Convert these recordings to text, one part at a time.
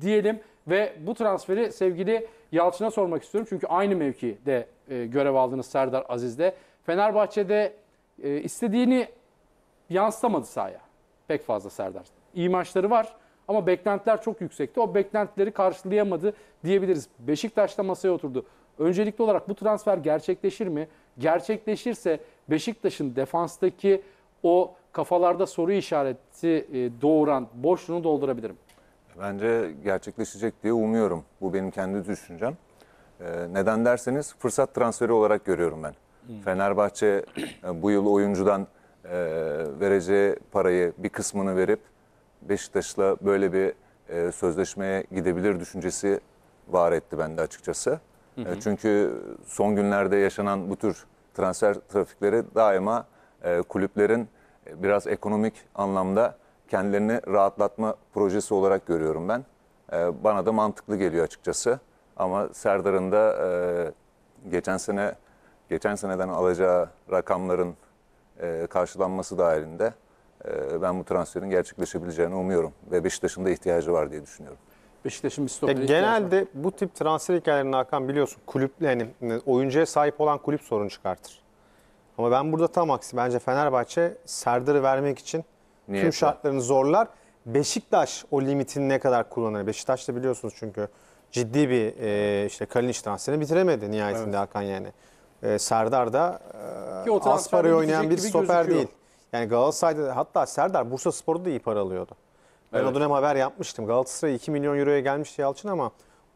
diyelim ve bu transferi sevgili Yalçın'a sormak istiyorum. Çünkü aynı mevkide e, görev aldınız Serdar Aziz'de. Fenerbahçe'de e, istediğini yansıtamadı sahaya pek fazla Serdar. İyi maçları var ama beklentiler çok yüksekti. O beklentileri karşılayamadı diyebiliriz. Beşiktaş'ta masaya oturdu. Öncelikli olarak bu transfer gerçekleşir mi? Gerçekleşirse Beşiktaş'ın defanstaki o kafalarda soru işareti e, doğuran boşluğunu doldurabilirim. Bence gerçekleşecek diye umuyorum. Bu benim kendi düşüncem. Ee, neden derseniz fırsat transferi olarak görüyorum ben. Hmm. Fenerbahçe e, bu yıl oyuncudan e, vereceği parayı bir kısmını verip Beşiktaş'la böyle bir e, sözleşmeye gidebilir düşüncesi var etti bende açıkçası. Hı hı. çünkü son günlerde yaşanan bu tür transfer trafikleri daima kulüplerin biraz ekonomik anlamda kendilerini rahatlatma projesi olarak görüyorum ben. E, bana da mantıklı geliyor açıkçası. Ama Serdar'ın da e, geçen sene geçen seneden alacağı rakamların e, karşılanması dahilinde e, ben bu transferin gerçekleşebileceğini umuyorum ve Beşiktaş'ın da ihtiyacı var diye düşünüyorum. Beşiktaş'ın bir stoperi Genelde var. bu tip transfer hikayelerinde Hakan biliyorsun kulüple yani oyuncuya sahip olan kulüp sorun çıkartır. Ama ben burada tam aksi. Bence Fenerbahçe Serdar'ı vermek için Niye tüm şartlarını zorlar. Beşiktaş o limitini ne kadar kullanır? Beşiktaş da biliyorsunuz çünkü ciddi bir e, işte Kalinic transferini bitiremedi nihayetinde evet. Hakan yani. E, Serdar da e, az parayı oynayan bir stoper gözüküyor. değil. Yani Galatasaray'da hatta Serdar Bursa Spor'da da iyi para alıyordu. Ben evet. o dönem haber yapmıştım. Galatasaray 2 milyon euroya gelmişti Yalçın ama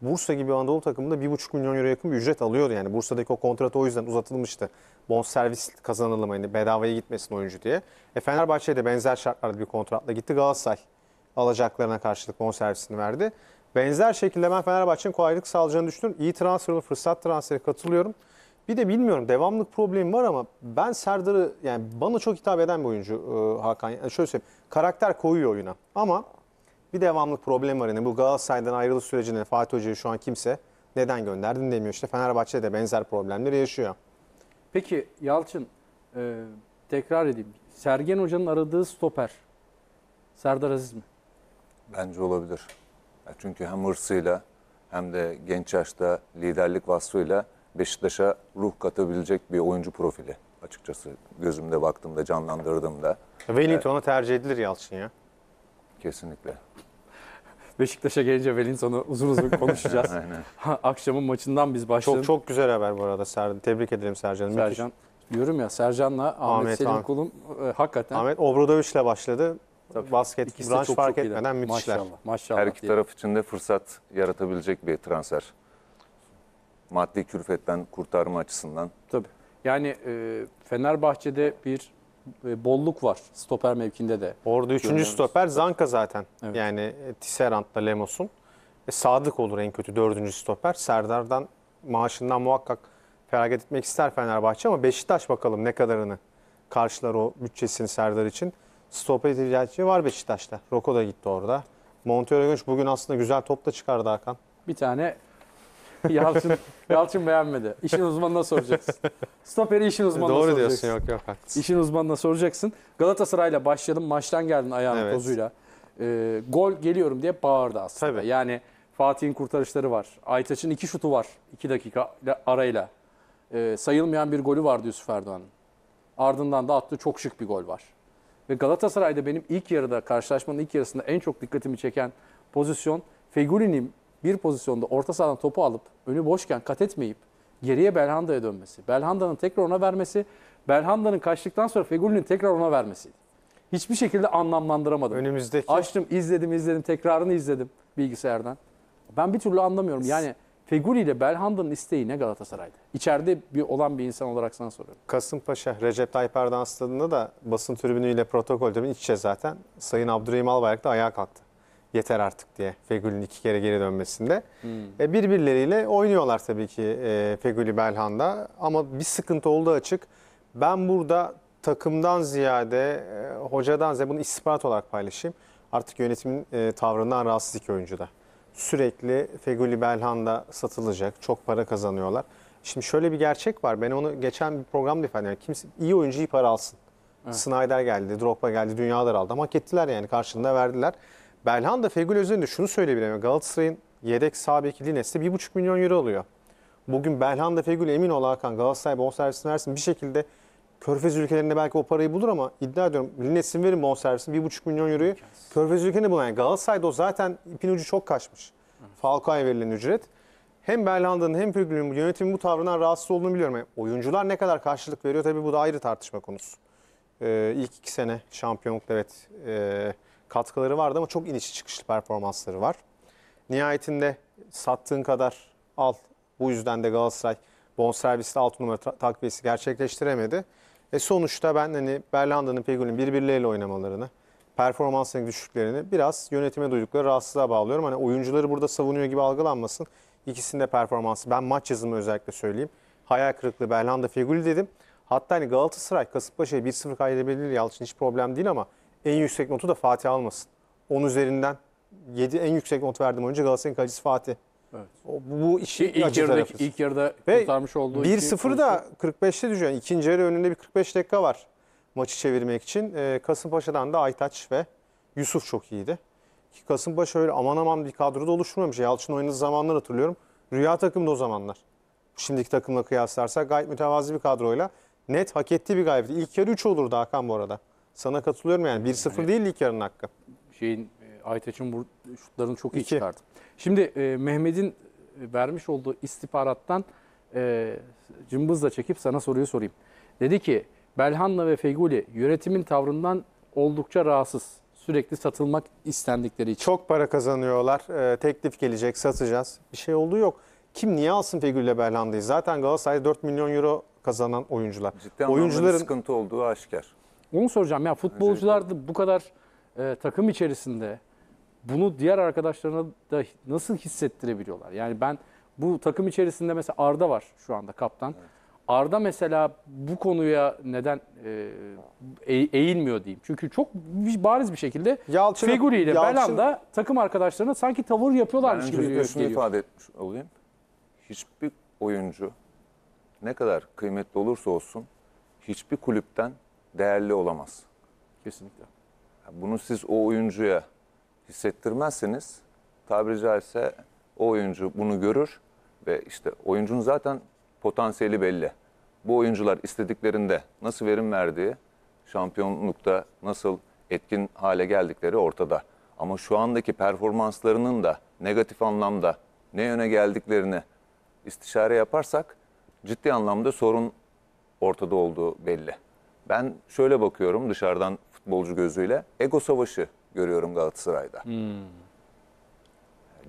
Bursa gibi Anadolu takımında 1,5 milyon euro yakın bir ücret alıyordu. Yani Bursa'daki o kontrat o yüzden uzatılmıştı. Bon servis kazanalım hani bedavaya gitmesin oyuncu diye. E Fenerbahçe benzer şartlarda bir kontratla gitti. Galatasaray alacaklarına karşılık bon servisini verdi. Benzer şekilde ben Fenerbahçe'nin kolaylık sağlayacağını düşünüyorum. İyi transfer fırsat transferi katılıyorum. Bir de bilmiyorum devamlık problemi var ama ben Serdar'ı yani bana çok hitap eden bir oyuncu e, Hakan. Yani şöyle söyleyeyim karakter koyuyor oyuna ama bir devamlık problem var. Yani bu Galatasaray'dan ayrılış sürecinde Fatih Hoca'yı şu an kimse neden gönderdin demiyor. İşte Fenerbahçe de benzer problemleri yaşıyor. Peki Yalçın e, tekrar edeyim. Sergen Hoca'nın aradığı stoper Serdar Aziz mi? Bence olabilir. Çünkü hem hırsıyla hem de genç yaşta liderlik vasfıyla Beşiktaş'a ruh katabilecek bir oyuncu profili açıkçası gözümde baktığımda canlandırdığımda. Wellington'a evet. tercih edilir Yalçın ya. Kesinlikle. Beşiktaş'a gelince Wellington'u uzun uzun konuşacağız. Akşamın maçından biz başladık. Çok çok güzel haber bu arada. Ser, tebrik ederim Sercan'ı. Sercan. Diyorum ya Sercan'la Ahmet, Ahmet Selim Kulum e, hakikaten. Ahmet Obradovic'le başladı. Tabii. Basket, İkisi branş çok, fark çok etmeden iyiler. müthişler. Maşallah, maşallah Her iki diyelim. taraf için de fırsat yaratabilecek bir transfer. Maddi külfetten kurtarma açısından. Tabii. Yani e, Fenerbahçe'de bir e, bolluk var stoper mevkinde de. Orada üçüncü stoper Zanka zaten. Evet. Yani e, Tisserant'la Lemos'un. E, Sadık olur en kötü dördüncü stoper. Serdar'dan maaşından muhakkak feragat etmek ister Fenerbahçe ama Beşiktaş bakalım ne kadarını karşılar o bütçesini Serdar için. Stoper ihtiyacı var Beşiktaş'ta. Roko da gitti orada. Montero Gönç bugün aslında güzel topla çıkardı Hakan. Bir tane Yalçın, Yalçın beğenmedi. İşin uzmanına soracaksın. Stoperi işin uzmanına Doğru soracaksın. diyorsun yok yok haklısın. İşin uzmanına soracaksın. Galatasaray'la başladım, Maçtan geldin ayağının Evet. tozuyla. Ee, gol geliyorum diye bağırdı aslında. Tabii. Yani Fatih'in kurtarışları var. Aytaç'ın iki şutu var. iki dakika arayla. Ee, sayılmayan bir golü vardı Yusuf Erdoğan'ın. Ardından da attığı çok şık bir gol var. Ve Galatasaray'da benim ilk yarıda, karşılaşmanın ilk yarısında en çok dikkatimi çeken pozisyon Fegüli'nin bir pozisyonda orta sahadan topu alıp önü boşken kat etmeyip geriye Belhanda'ya dönmesi. Belhanda'nın tekrar ona vermesi. Belhanda'nın kaçtıktan sonra Fegül'ün tekrar ona vermesi. Hiçbir şekilde anlamlandıramadım. Önümüzdeki... Açtım, izledim, izledim, tekrarını izledim bilgisayardan. Ben bir türlü anlamıyorum. Yani Feguli ile Belhanda'nın isteği ne Galatasaray'da? İçeride bir olan bir insan olarak sana soruyorum. Kasımpaşa Recep Tayyip Erdoğan stadında da basın tribünüyle protokol tribünü iç içe zaten. Sayın Abdurrahim Albayrak da ayağa kalktı yeter artık diye Fegül'ün iki kere geri dönmesinde. Hmm. E, birbirleriyle oynuyorlar tabii ki e, Fegül'ü Belhanda ama bir sıkıntı olduğu açık. Ben burada takımdan ziyade e, hocadan ziyade bunu istihbarat olarak paylaşayım. Artık yönetimin e, tavrından rahatsız iki oyuncu da. Sürekli Fegül'ü Belhanda satılacak, çok para kazanıyorlar. Şimdi şöyle bir gerçek var. Ben onu geçen bir programda ifade ediyorum. Kimse iyi oyuncu iyi para alsın. Evet. Snyder geldi, Drogba geldi, dünyalar aldı. Ama hak ettiler yani karşılığında verdiler. Belhanda Fegül üzerinde şunu söyleyebilirim. Galatasaray'ın yedek sağ bekili nesli 1,5 milyon euro alıyor. Bugün Belhanda Fegül emin ol Hakan Galatasaray bonservisini versin bir şekilde Körfez ülkelerinde belki o parayı bulur ama iddia ediyorum Lines'in verin bonservisini 1,5 milyon euroyu Körfez ülkelerinde bulan. Yani Galatasaray'da o zaten ipin ucu çok kaçmış. Falcao'ya verilen ücret. Hem Belhanda'nın hem Fegül'ün yönetimin bu tavrından rahatsız olduğunu biliyorum. Yani oyuncular ne kadar karşılık veriyor tabii bu da ayrı tartışma konusu. Ee, ilk iki sene şampiyonlukta evet... E, katkıları vardı ama çok inişi çıkışlı performansları var. Nihayetinde sattığın kadar al. Bu yüzden de Galatasaray bonservisli 6 numara ta takviyesi gerçekleştiremedi. E sonuçta ben hani Berlanda'nın Pegül'ün birbirleriyle oynamalarını, performansının düşüklerini biraz yönetime duydukları rahatsızlığa bağlıyorum. Hani oyuncuları burada savunuyor gibi algılanmasın. İkisinde performansı. Ben maç yazımı özellikle söyleyeyim. Hayal kırıklığı Berlanda Fegül dedim. Hatta hani Galatasaray Kasımpaşa'yı 1-0 kaybedebilir Yalçın hiç problem değil ama en yüksek notu da Fatih almasın. 10 üzerinden 7 en yüksek not verdim önce Galatasaray'ın kalecisi Fatih. Evet. O, bu işi ilk, yarıda, ilk yarıda Ve kurtarmış olduğu 1-0 da 45'te düşüyor. Yani ikinci yarı önünde bir 45 dakika var maçı çevirmek için. Ee, Kasımpaşa'dan da Aytaç ve Yusuf çok iyiydi. Ki Kasımpaşa öyle aman aman bir kadroda oluşturmamış. Yalçın oynadığı zamanlar hatırlıyorum. Rüya takımda o zamanlar. Şimdiki takımla kıyaslarsak gayet mütevazi bir kadroyla net hak ettiği bir galibiyet. İlk yarı 3 olurdu Hakan bu arada. Sana katılıyorum yani. 1-0 yani, değil ilk yarının hakkı. Şeyin e, Aytaç'ın şutlarını çok iyi İki. çıkardı. Şimdi e, Mehmet'in e, vermiş olduğu istihbarattan e, cımbızla çekip sana soruyu sorayım. Dedi ki Belhan'la ve Feguli yönetimin tavrından oldukça rahatsız. Sürekli satılmak istendikleri için. Çok para kazanıyorlar. E, teklif gelecek, satacağız. Bir şey olduğu yok. Kim niye alsın Fegül'le Belhanda'yı? Zaten Galatasaray 4 milyon euro kazanan oyuncular. Ciddi oyuncuların sıkıntı olduğu aşikar. Onu soracağım ya futbolcular da bu kadar e, takım içerisinde bunu diğer arkadaşlarına da nasıl hissettirebiliyorlar? Yani ben bu takım içerisinde mesela Arda var şu anda kaptan. Evet. Arda mesela bu konuya neden e, e eğilmiyor diyeyim. Çünkü çok bariz bir şekilde Yalçın, ile Yalçın, Belanda takım arkadaşlarına sanki tavır yapıyorlarmış gibi geliyor. şunu ifade etmiş olayım. Hiçbir oyuncu ne kadar kıymetli olursa olsun hiçbir kulüpten değerli olamaz. Kesinlikle. Bunu siz o oyuncuya hissettirmezseniz tabiri caizse o oyuncu bunu görür ve işte oyuncunun zaten potansiyeli belli. Bu oyuncular istediklerinde nasıl verim verdiği, şampiyonlukta nasıl etkin hale geldikleri ortada. Ama şu andaki performanslarının da negatif anlamda ne yöne geldiklerini istişare yaparsak ciddi anlamda sorun ortada olduğu belli. Ben şöyle bakıyorum dışarıdan futbolcu gözüyle. Ego savaşı görüyorum Galatasaray'da. Hmm.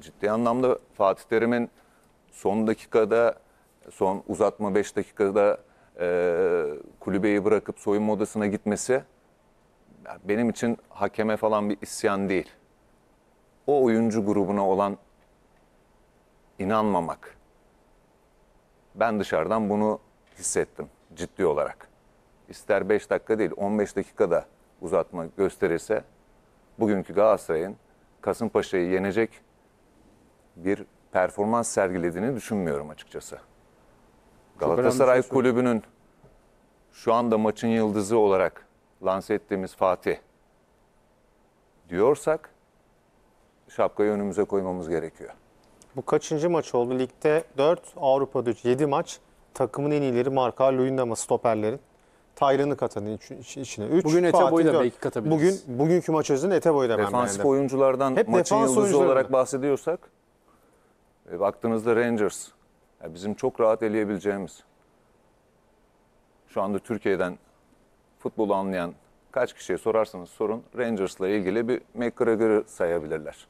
Ciddi anlamda Fatih Terim'in son dakikada, son uzatma 5 dakikada e, kulübeyi bırakıp soyunma odasına gitmesi benim için hakeme falan bir isyan değil. O oyuncu grubuna olan inanmamak. Ben dışarıdan bunu hissettim ciddi olarak ister 5 dakika değil 15 dakikada uzatma gösterirse bugünkü Galatasaray'ın Kasımpaşa'yı yenecek bir performans sergilediğini düşünmüyorum açıkçası. Galatasaray şey kulübünün şu anda maçın yıldızı olarak lanse ettiğimiz Fatih diyorsak şapkayı önümüze koymamız gerekiyor. Bu kaçıncı maç oldu? Ligde 4, Avrupa'da 3, 7 maç. Takımın en iyileri Marka Luyendama stoperlerin. Taylan'ı katan iç, içine 3. Bugün Eteboy'u da belki katabiliriz. Bugün, bugünkü maç özünde Eteboy'u da ben Defansif oyunculardan Hep maçın defans yıldızı olarak bahsediyorsak e, baktığınızda Rangers ya bizim çok rahat eleyebileceğimiz şu anda Türkiye'den futbolu anlayan kaç kişiye sorarsanız sorun Rangers'la ilgili bir McGregor'ı sayabilirler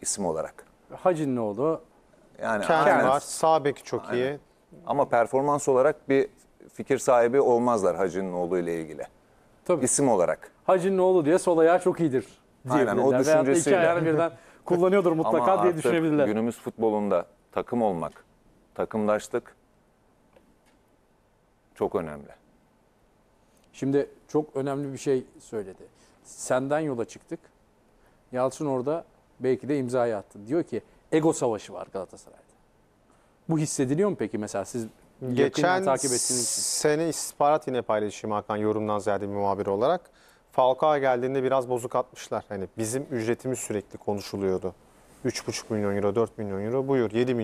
isim olarak. Hacin ne oldu? Yani Kendi aynen. var. Sağ beki çok Aynen. iyi. Ama performans olarak bir fikir sahibi olmazlar Hacı'nın oğlu ile ilgili. Tabii. İsim olarak. Hacı'nın oğlu diye sol ayağı çok iyidir diyebilirler. o düşüncesiyle. Veyahut iki birden kullanıyordur mutlaka Ama diye artık düşünebilirler. günümüz futbolunda takım olmak, takımlaştık çok önemli. Şimdi çok önemli bir şey söyledi. Senden yola çıktık. Yalçın orada belki de imzayı attı. Diyor ki ego savaşı var Galatasaray'da. Bu hissediliyor mu peki mesela siz Geçen takip sene istihbarat yine paylaşayım Hakan yorumdan ziyade bir muhabir olarak. Falcao geldiğinde biraz bozuk atmışlar. Hani bizim ücretimiz sürekli konuşuluyordu. 3,5 milyon euro, 4 milyon euro, buyur 7 milyon